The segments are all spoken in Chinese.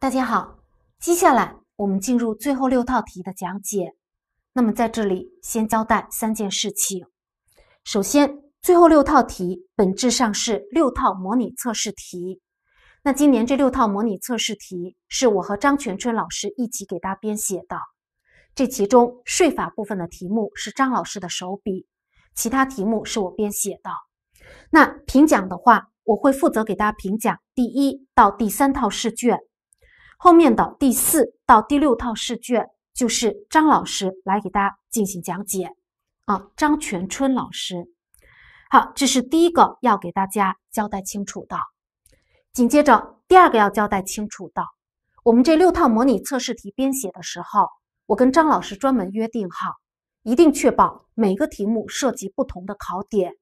大家好，接下来我们进入最后六套题的讲解。那么在这里先交代三件事情：首先，最后六套题本质上是六套模拟测试题。那今年这六套模拟测试题是我和张全春老师一起给大家编写的。这其中税法部分的题目是张老师的手笔，其他题目是我编写的。那评讲的话，我会负责给大家评讲第一到第三套试卷。后面的第四到第六套试卷就是张老师来给大家进行讲解啊，张全春老师。好，这是第一个要给大家交代清楚的。紧接着第二个要交代清楚的，我们这六套模拟测试题编写的时候，我跟张老师专门约定好，一定确保每个题目涉及不同的考点，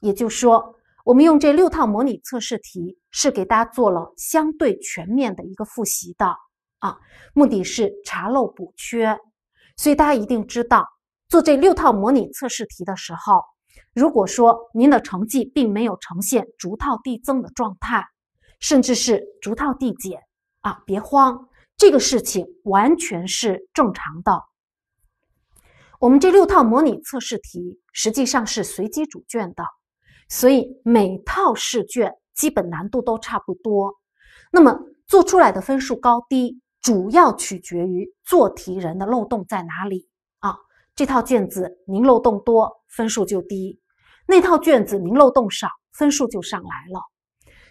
也就是说。我们用这六套模拟测试题是给大家做了相对全面的一个复习的啊，目的是查漏补缺。所以大家一定知道，做这六套模拟测试题的时候，如果说您的成绩并没有呈现逐套递增的状态，甚至是逐套递减啊，别慌，这个事情完全是正常的。我们这六套模拟测试题实际上是随机组卷的。所以每套试卷基本难度都差不多，那么做出来的分数高低主要取决于做题人的漏洞在哪里啊？这套卷子您漏洞多，分数就低；那套卷子您漏洞少，分数就上来了。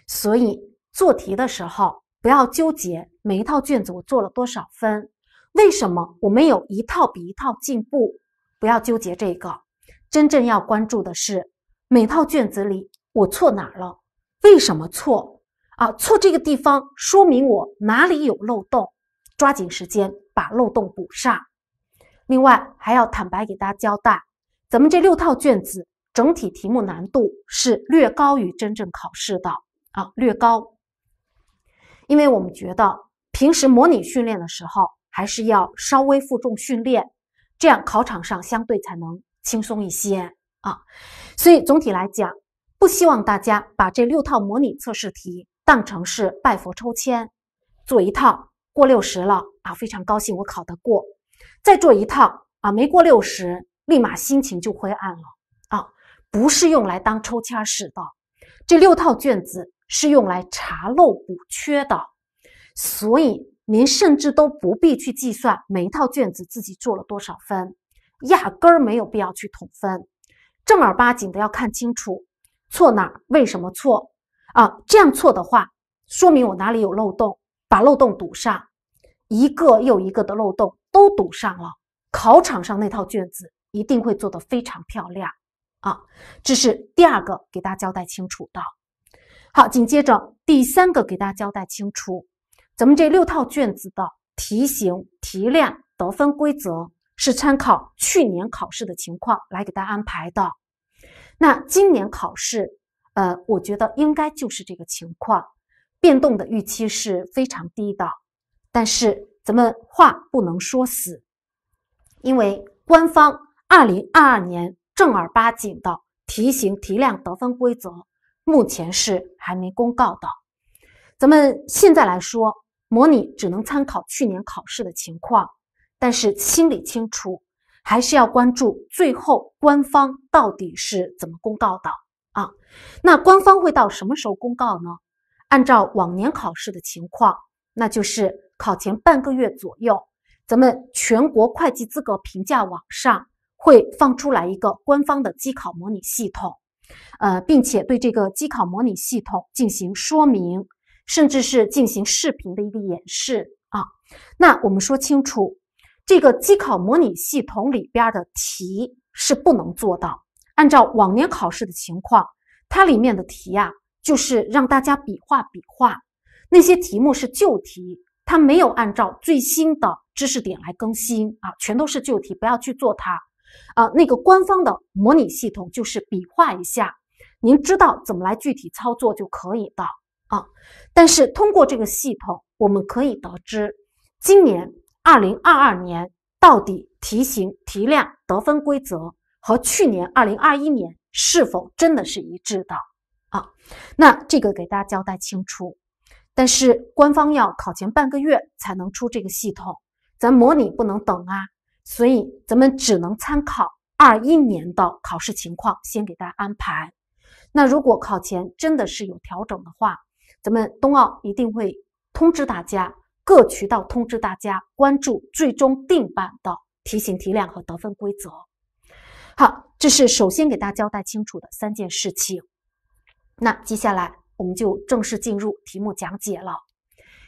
所以做题的时候不要纠结每一套卷子我做了多少分，为什么我们有一套比一套进步？不要纠结这个，真正要关注的是。每套卷子里我错哪儿了？为什么错啊？错这个地方说明我哪里有漏洞，抓紧时间把漏洞补上。另外还要坦白给大家交代，咱们这六套卷子整体题目难度是略高于真正考试的啊，略高。因为我们觉得平时模拟训练的时候还是要稍微负重训练，这样考场上相对才能轻松一些啊。所以总体来讲，不希望大家把这六套模拟测试题当成是拜佛抽签，做一套过六十了啊，非常高兴我考得过，再做一套啊没过六十，立马心情就灰暗了啊。不是用来当抽签使的，这六套卷子是用来查漏补缺的，所以您甚至都不必去计算每一套卷子自己做了多少分，压根儿没有必要去统分。正儿八经的要看清楚，错哪？为什么错？啊，这样错的话，说明我哪里有漏洞，把漏洞堵上。一个又一个的漏洞都堵上了，考场上那套卷子一定会做得非常漂亮啊！这是第二个给大家交代清楚的。好，紧接着第三个给大家交代清楚，咱们这六套卷子的题型、题量、得分规则。是参考去年考试的情况来给大家安排的。那今年考试，呃，我觉得应该就是这个情况，变动的预期是非常低的。但是咱们话不能说死，因为官方二零二二年正儿八经的题型、题量、得分规则目前是还没公告的。咱们现在来说，模拟只能参考去年考试的情况。但是心里清楚，还是要关注最后官方到底是怎么公告的啊？那官方会到什么时候公告呢？按照往年考试的情况，那就是考前半个月左右，咱们全国会计资格评价网上会放出来一个官方的机考模拟系统，呃，并且对这个机考模拟系统进行说明，甚至是进行视频的一个演示啊。那我们说清楚。这个机考模拟系统里边的题是不能做到。按照往年考试的情况，它里面的题呀，就是让大家比划比划。那些题目是旧题，它没有按照最新的知识点来更新啊，全都是旧题，不要去做它。啊，那个官方的模拟系统就是比划一下，您知道怎么来具体操作就可以的啊。但是通过这个系统，我们可以得知今年。二零二二年到底题型、题量、得分规则和去年二零二一年是否真的是一致的啊？那这个给大家交代清楚。但是官方要考前半个月才能出这个系统，咱模拟不能等啊，所以咱们只能参考二一年的考试情况，先给大家安排。那如果考前真的是有调整的话，咱们冬奥一定会通知大家。各渠道通知大家关注最终定版的题型、题量和得分规则。好，这是首先给大家交代清楚的三件事情。那接下来我们就正式进入题目讲解了。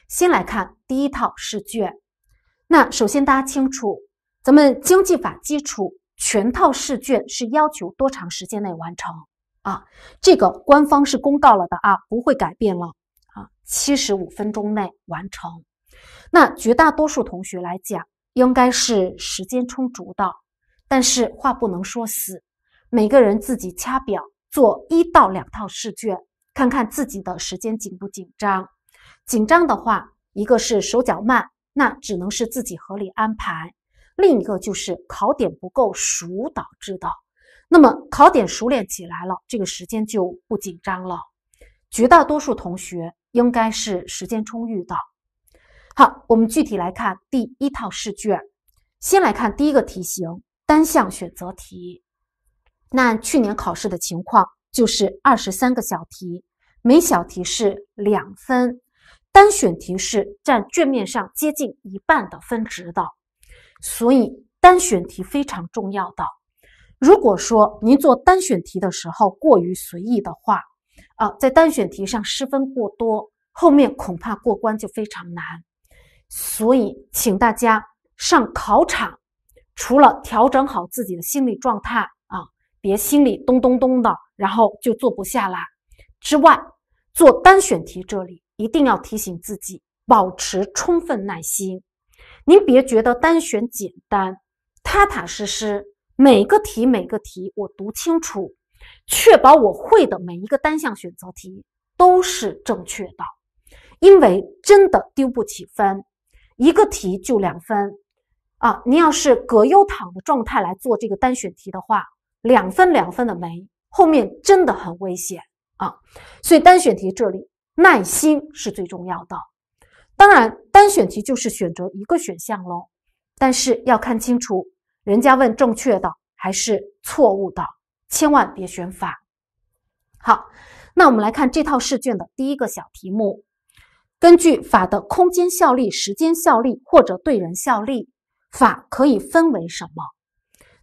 先来看第一套试卷。那首先大家清楚，咱们经济法基础全套试卷是要求多长时间内完成啊？这个官方是公告了的啊，不会改变了啊，七十五分钟内完成。那绝大多数同学来讲，应该是时间充足的，但是话不能说死。每个人自己掐表做一到两套试卷，看看自己的时间紧不紧张。紧张的话，一个是手脚慢，那只能是自己合理安排；另一个就是考点不够熟导致的。那么考点熟练起来了，这个时间就不紧张了。绝大多数同学应该是时间充裕的。好，我们具体来看第一套试卷。先来看第一个题型——单项选择题。那去年考试的情况就是二十三个小题，每小题是两分，单选题是占卷面上接近一半的分值的，所以单选题非常重要的。如果说您做单选题的时候过于随意的话，啊，在单选题上失分过多，后面恐怕过关就非常难。所以，请大家上考场，除了调整好自己的心理状态啊，别心里咚咚咚的，然后就做不下来之外，做单选题这里一定要提醒自己保持充分耐心。您别觉得单选简单，踏踏实实，每个题每个题我读清楚，确保我会的每一个单项选择题都是正确的，因为真的丢不起分。一个题就两分啊！你要是葛优躺的状态来做这个单选题的话，两分两分的没，后面真的很危险啊！所以单选题这里耐心是最重要的。当然，单选题就是选择一个选项喽，但是要看清楚人家问正确的还是错误的，千万别选反。好，那我们来看这套试卷的第一个小题目。根据法的空间效力、时间效力或者对人效力，法可以分为什么？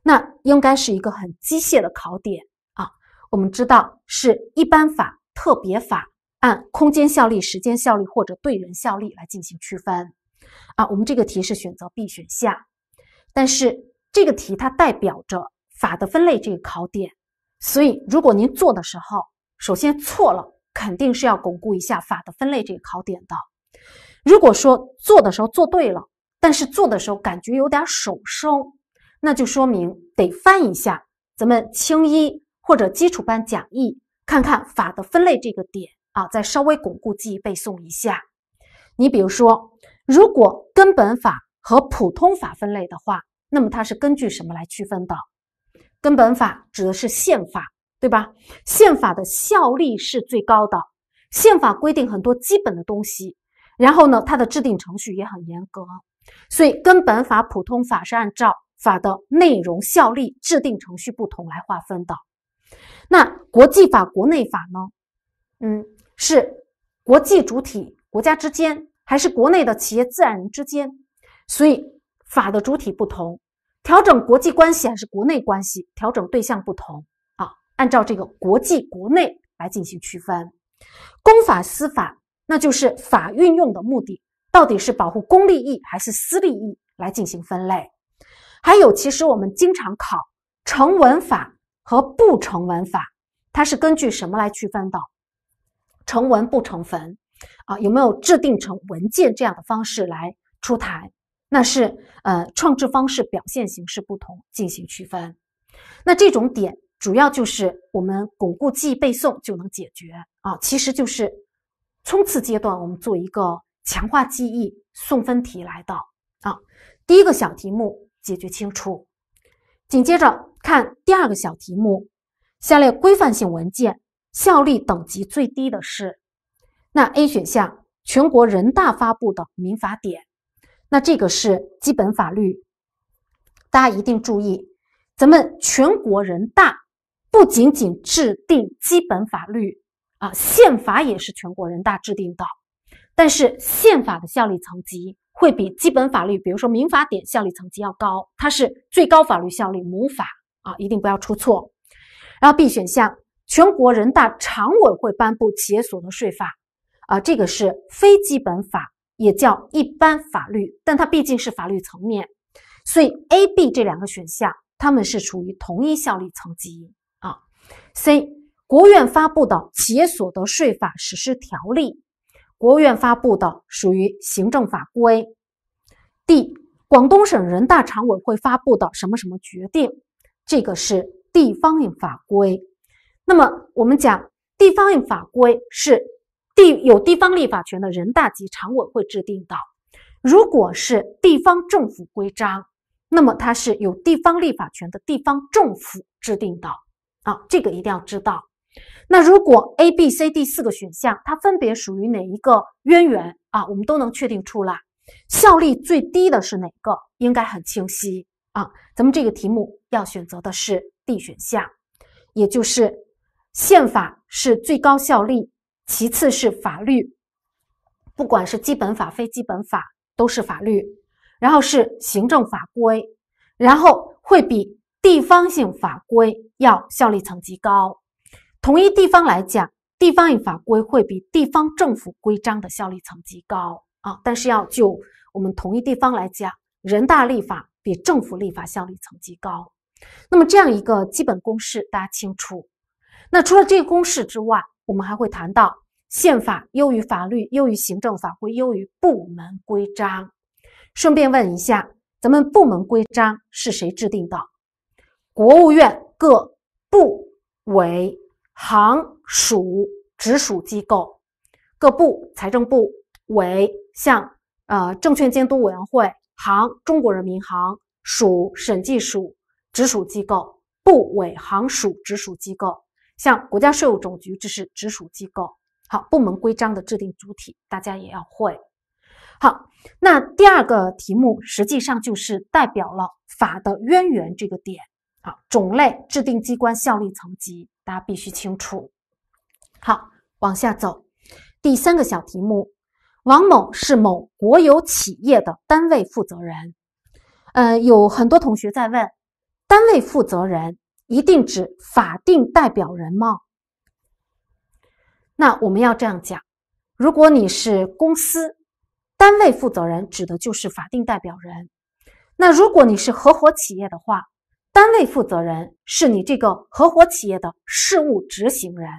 那应该是一个很机械的考点啊。我们知道是一般法、特别法，按空间效力、时间效力或者对人效力来进行区分啊。我们这个题是选择 B 选项，但是这个题它代表着法的分类这个考点，所以如果您做的时候首先错了。肯定是要巩固一下法的分类这个考点的。如果说做的时候做对了，但是做的时候感觉有点手生，那就说明得翻一下咱们清一或者基础班讲义，看看法的分类这个点啊，再稍微巩固记忆背诵一下。你比如说，如果根本法和普通法分类的话，那么它是根据什么来区分的？根本法指的是宪法。对吧？宪法的效力是最高的，宪法规定很多基本的东西，然后呢，它的制定程序也很严格，所以根本法、普通法是按照法的内容、效力、制定程序不同来划分的。那国际法、国内法呢？嗯，是国际主体国家之间，还是国内的企业、自然人之间？所以法的主体不同，调整国际关系还是国内关系，调整对象不同。按照这个国际、国内来进行区分，公法、私法，那就是法运用的目的到底是保护公利益还是私利益来进行分类。还有，其实我们经常考成文法和不成文法，它是根据什么来区分的？成文不成文啊？有没有制定成文件这样的方式来出台？那是呃，创制方式、表现形式不同进行区分。那这种点。主要就是我们巩固记忆背诵就能解决啊，其实就是冲刺阶段我们做一个强化记忆送分题来的啊。第一个小题目解决清楚，紧接着看第二个小题目：下列规范性文件效力等级最低的是？那 A 选项，全国人大发布的《民法典》，那这个是基本法律。大家一定注意，咱们全国人大。不仅仅制定基本法律，啊，宪法也是全国人大制定的，但是宪法的效力层级会比基本法律，比如说民法典效力层级要高，它是最高法律效力母法，啊，一定不要出错。然后 B 选项，全国人大常委会颁布企业所得税法，啊，这个是非基本法，也叫一般法律，但它毕竟是法律层面，所以 A、B 这两个选项，他们是处于同一效力层级。C，国务院发布的《企业所得税法实施条例》，国务院发布的属于行政法规。D，广东省人大常委会发布的什么什么决定，这个是地方性法规。那么我们讲，地方性法规是地有地方立法权的人大及常委会制定的。如果是地方政府规章，那么它是有地方立法权的地方政府制定的。啊，这个一定要知道。那如果 A、B、C、D 四个选项，它分别属于哪一个渊源啊？我们都能确定出来。效力最低的是哪个？应该很清晰啊。咱们这个题目要选择的是 D 选项，也就是宪法是最高效力，其次是法律，不管是基本法、非基本法都是法律，然后是行政法规，然后会比。地方性法规要效力层级高，同一地方来讲，地方性法规会比地方政府规章的效力层级高啊。但是，要就我们同一地方来讲，人大立法比政府立法效力层级高。那么，这样一个基本公式大家清楚。那除了这个公式之外，我们还会谈到宪法优于法律，优于行政法，规，优于部门规章。顺便问一下，咱们部门规章是谁制定的？国务院各部委、行署直属机构，各部财政部委向呃证券监督委员会、行中国人民行署审计署直属机构、部委行署直属机构向国家税务总局，这是直属机构。好，部门规章的制定主体，大家也要会。好，那第二个题目实际上就是代表了法的渊源这个点。好，种类、制定机关、效力层级，大家必须清楚。好，往下走，第三个小题目。王某是某国有企业的单位负责人。呃，有很多同学在问，单位负责人一定指法定代表人吗？那我们要这样讲：如果你是公司，单位负责人指的就是法定代表人；那如果你是合伙企业的话，单位负责人是你这个合伙企业的事务执行人，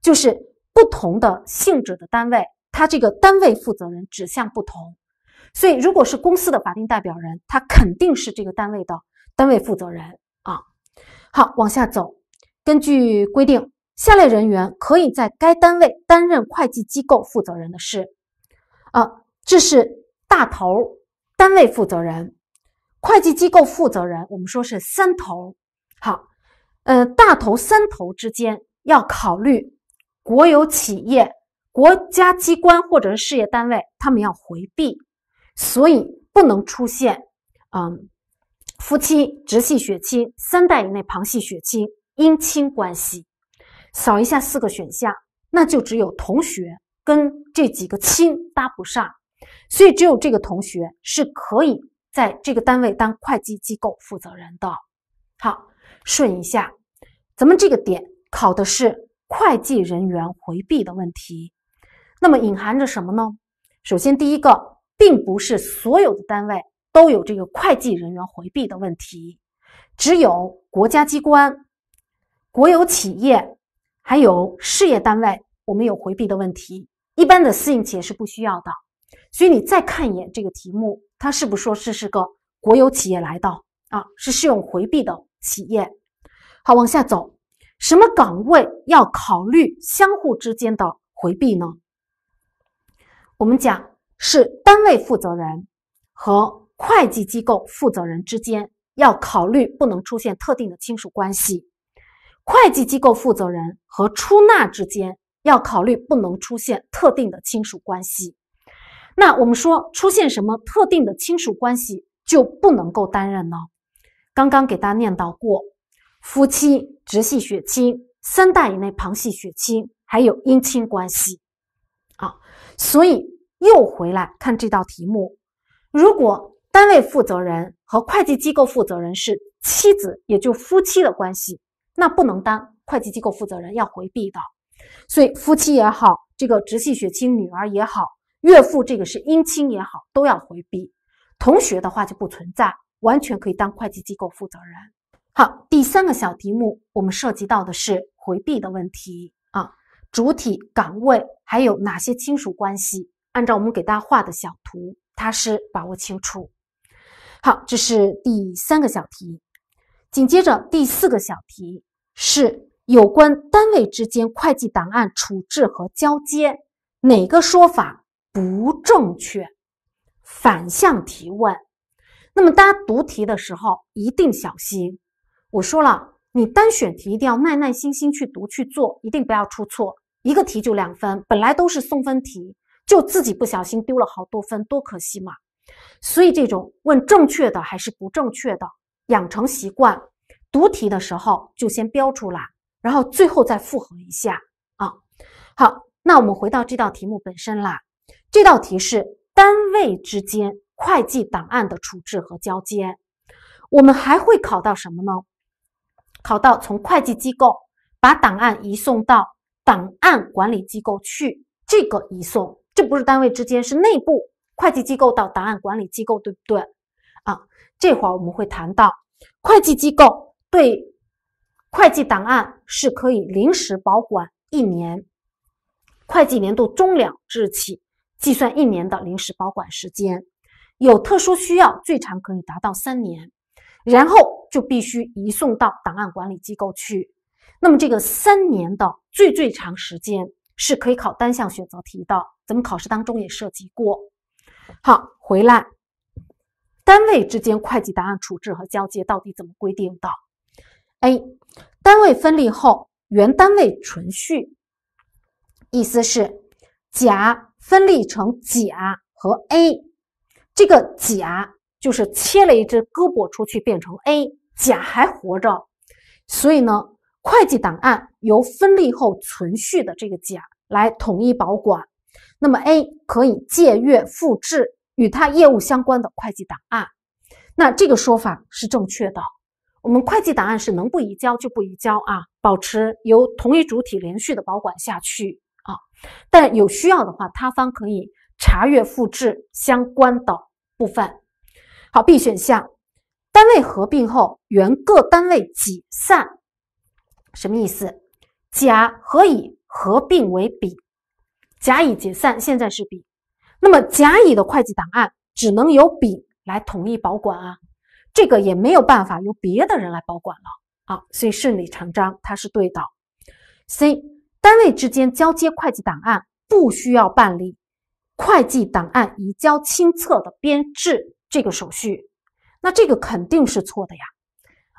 就是不同的性质的单位，他这个单位负责人指向不同。所以，如果是公司的法定代表人，他肯定是这个单位的单位负责人啊。好，往下走，根据规定，下列人员可以在该单位担任会计机构负责人的事啊，这是大头，单位负责人。会计机构负责人，我们说是三头，好，呃，大头三头之间要考虑国有企业、国家机关或者是事业单位，他们要回避，所以不能出现，嗯，夫妻、直系血亲、三代以内旁系血亲、姻亲关系。扫一下四个选项，那就只有同学跟这几个亲搭不上，所以只有这个同学是可以。在这个单位当会计机构负责人的，好，顺一下，咱们这个点考的是会计人员回避的问题，那么隐含着什么呢？首先，第一个，并不是所有的单位都有这个会计人员回避的问题，只有国家机关、国有企业还有事业单位，我们有回避的问题，一般的私营企业是不需要的。所以，你再看一眼这个题目。他是不是说是是个国有企业来的啊？是适用回避的企业。好，往下走，什么岗位要考虑相互之间的回避呢？我们讲是单位负责人和会计机构负责人之间要考虑不能出现特定的亲属关系，会计机构负责人和出纳之间要考虑不能出现特定的亲属关系。那我们说出现什么特定的亲属关系就不能够担任呢？刚刚给大家念到过，夫妻、直系血亲、三代以内旁系血亲，还有姻亲关系，啊，所以又回来看这道题目，如果单位负责人和会计机构负责人是妻子，也就夫妻的关系，那不能当会计机构负责人，要回避的。所以夫妻也好，这个直系血亲女儿也好。岳父这个是姻亲也好，都要回避。同学的话就不存在，完全可以当会计机构负责人。好，第三个小题目，我们涉及到的是回避的问题啊，主体岗位还有哪些亲属关系？按照我们给大家画的小图，它是把握清楚。好，这是第三个小题。紧接着第四个小题是有关单位之间会计档案处置和交接，哪个说法？不正确，反向提问。那么大家读题的时候一定小心。我说了，你单选题一定要耐耐心心去读去做，一定不要出错。一个题就两分，本来都是送分题，就自己不小心丢了好多分，多可惜嘛！所以这种问正确的还是不正确的，养成习惯，读题的时候就先标出来，然后最后再复核一下啊。好，那我们回到这道题目本身啦。这道题是单位之间会计档案的处置和交接，我们还会考到什么呢？考到从会计机构把档案移送到档案管理机构去，这个移送这不是单位之间，是内部会计机构到档案管理机构，对不对？啊，这会儿我们会谈到会计机构对会计档案是可以临时保管一年，会计年度终了之日起。计算一年的临时保管时间，有特殊需要，最长可以达到三年，然后就必须移送到档案管理机构去。那么这个三年的最最长时间是可以考单项选择题的，咱们考试当中也涉及过。好，回来，单位之间会计档案处置和交接到底怎么规定的？A. 单位分立后，原单位存续，意思是甲。分立成甲和 A，这个甲就是切了一只胳膊出去变成 A，甲还活着，所以呢，会计档案由分立后存续的这个甲来统一保管，那么 A 可以借阅复制与他业务相关的会计档案，那这个说法是正确的。我们会计档案是能不移交就不移交啊，保持由同一主体连续的保管下去。但有需要的话，他方可以查阅复制相关的部分。好，B 选项，单位合并后，原各单位解散，什么意思？甲和乙合并为丙，甲乙解散，现在是丙。那么甲乙的会计档案只能由丙来统一保管啊，这个也没有办法由别的人来保管了。啊，所以顺理成章，它是对的。C。单位之间交接会计档案不需要办理会计档案移交清册的编制这个手续，那这个肯定是错的呀！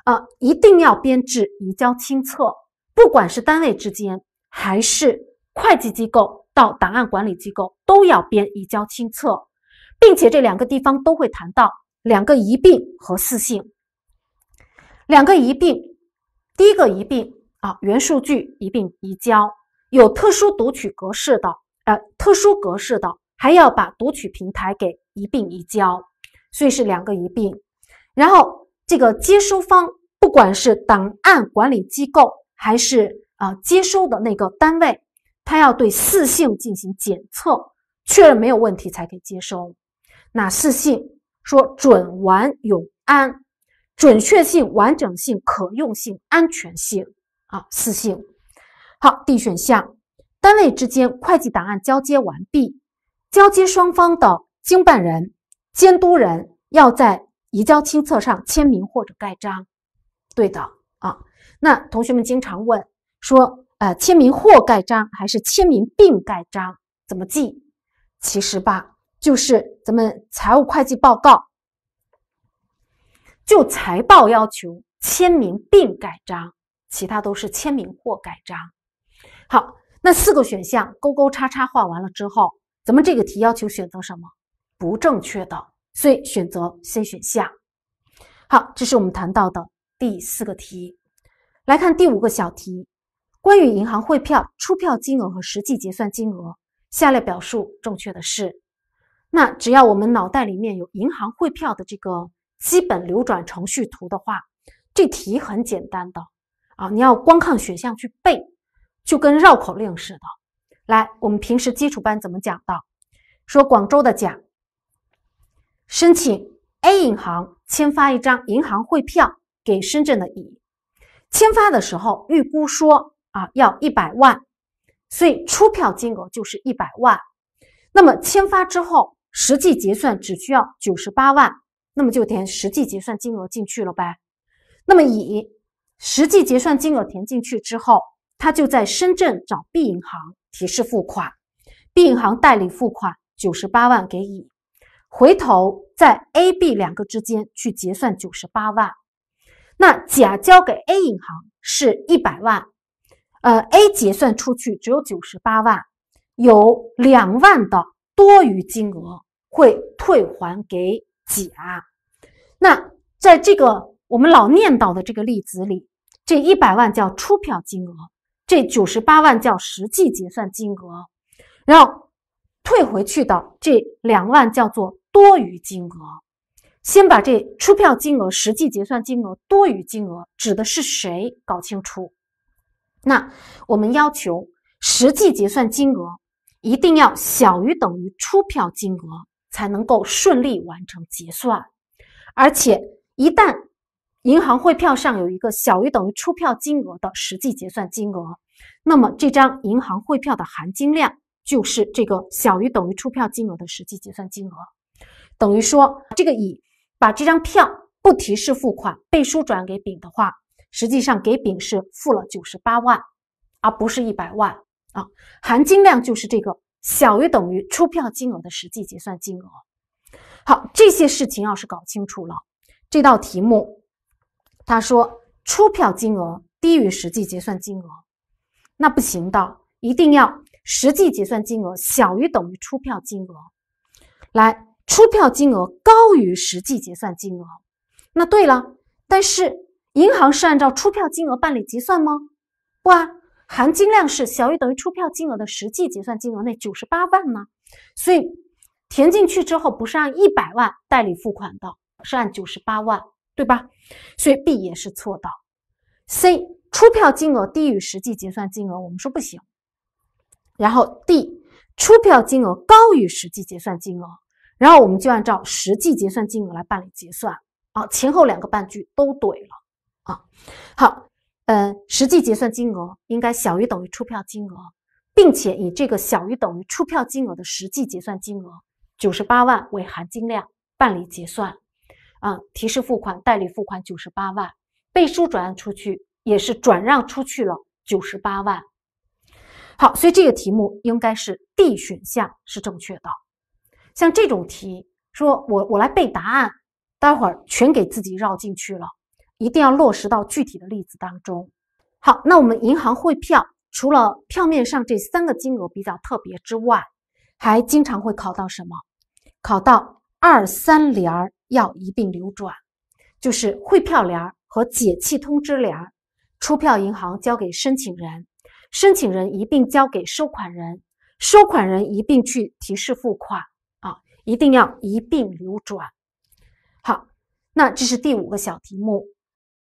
啊，一定要编制移交清册，不管是单位之间还是会计机构到档案管理机构，都要编移交清册，并且这两个地方都会谈到两个一并和四性。两个一并，第一个一并。啊，元数据一并移交，有特殊读取格式的，呃，特殊格式的，还要把读取平台给一并移交，所以是两个一并。然后这个接收方，不管是档案管理机构还是啊接收的那个单位，他要对四性进行检测，确认没有问题才可以接收。那四性说准、完、永、安，准确性、完整性、可用性、安全性。啊，私信。好，D 选项，单位之间会计档案交接完毕，交接双方的经办人、监督人要在移交清册上签名或者盖章。对的啊。那同学们经常问说，呃，签名或盖章还是签名并盖章？怎么记？其实吧，就是咱们财务会计报告就财报要求签名并盖章。其他都是签名或盖章。好，那四个选项勾勾叉叉画完了之后，咱们这个题要求选择什么？不正确的，所以选择 C 选项。好，这是我们谈到的第四个题。来看第五个小题，关于银行汇票出票金额和实际结算金额，下列表述正确的是？那只要我们脑袋里面有银行汇票的这个基本流转程序图的话，这题很简单的。啊！你要光看选项去背，就跟绕口令似的。来，我们平时基础班怎么讲的？说广州的甲申请 A 银行签发一张银行汇票给深圳的乙。签发的时候预估说啊要一百万，所以出票金额就是一百万。那么签发之后，实际结算只需要九十八万，那么就填实际结算金额进去了呗。那么乙。实际结算金额填进去之后，他就在深圳找 B 银行提示付款，B 银行代理付款九十八万给乙，回头在 A、B 两个之间去结算九十八万。那甲交给 A 银行是一百万，呃，A 结算出去只有九十八万，有两万的多余金额会退还给甲。那在这个我们老念叨的这个例子里。这一百万叫出票金额，这九十八万叫实际结算金额，然后退回去的这两万叫做多余金额。先把这出票金额、实际结算金额、多余金额指的是谁搞清楚。那我们要求实际结算金额一定要小于等于出票金额，才能够顺利完成结算，而且一旦。银行汇票上有一个小于等于出票金额的实际结算金额，那么这张银行汇票的含金量就是这个小于等于出票金额的实际结算金额。等于说，这个乙把这张票不提示付款背书转给丙的话，实际上给丙是付了九十八万，而不是一百万啊。含金量就是这个小于等于出票金额的实际结算金额。好，这些事情要是搞清楚了，这道题目。他说出票金额低于实际结算金额，那不行的，一定要实际结算金额小于等于出票金额。来，出票金额高于实际结算金额，那对了，但是银行是按照出票金额办理结算吗？不啊，含金量是小于等于出票金额的实际结算金额内九十八万呢，所以填进去之后不是按一百万代理付款的，是按九十八万。对吧？所以 B 也是错的。C 出票金额低于实际结算金额，我们说不行。然后 D 出票金额高于实际结算金额，然后我们就按照实际结算金额来办理结算啊。前后两个半句都对了啊。好，呃，实际结算金额应该小于等于出票金额，并且以这个小于等于出票金额的实际结算金额九十八万为含金量办理结算。啊，提示付款、代理付款九十八万，背书转让出去也是转让出去了九十八万。好，所以这个题目应该是 D 选项是正确的。像这种题，说我我来背答案，待会儿全给自己绕进去了，一定要落实到具体的例子当中。好，那我们银行汇票除了票面上这三个金额比较特别之外，还经常会考到什么？考到二三联儿。要一并流转，就是汇票联和解气通知联，出票银行交给申请人，申请人一并交给收款人，收款人一并去提示付款啊，一定要一并流转。好，那这是第五个小题目。